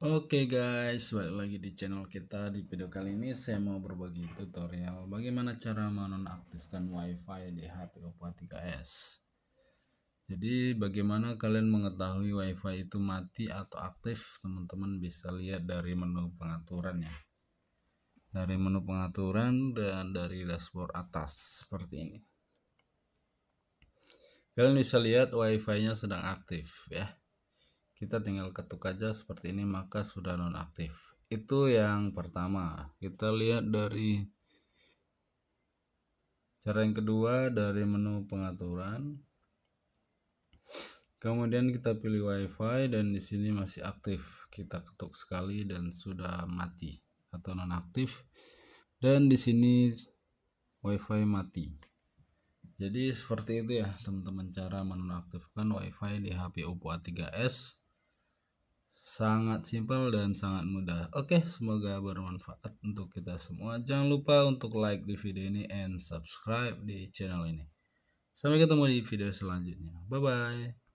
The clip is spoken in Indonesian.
Oke okay guys, balik lagi di channel kita. Di video kali ini saya mau berbagi tutorial bagaimana cara menonaktifkan WiFi di HP Oppo 3S. Jadi bagaimana kalian mengetahui WiFi itu mati atau aktif? Teman-teman bisa lihat dari menu pengaturan ya. Dari menu pengaturan dan dari dashboard atas seperti ini. Kalian bisa lihat WiFi-nya sedang aktif ya kita tinggal ketuk aja seperti ini maka sudah nonaktif itu yang pertama kita lihat dari cara yang kedua dari menu pengaturan kemudian kita pilih wifi dan di sini masih aktif kita ketuk sekali dan sudah mati atau nonaktif dan di sini wifi mati jadi seperti itu ya teman-teman cara menonaktifkan wifi di HP Oppo A3s sangat simpel dan sangat mudah. Oke, semoga bermanfaat untuk kita semua. Jangan lupa untuk like di video ini and subscribe di channel ini. Sampai ketemu di video selanjutnya. Bye bye.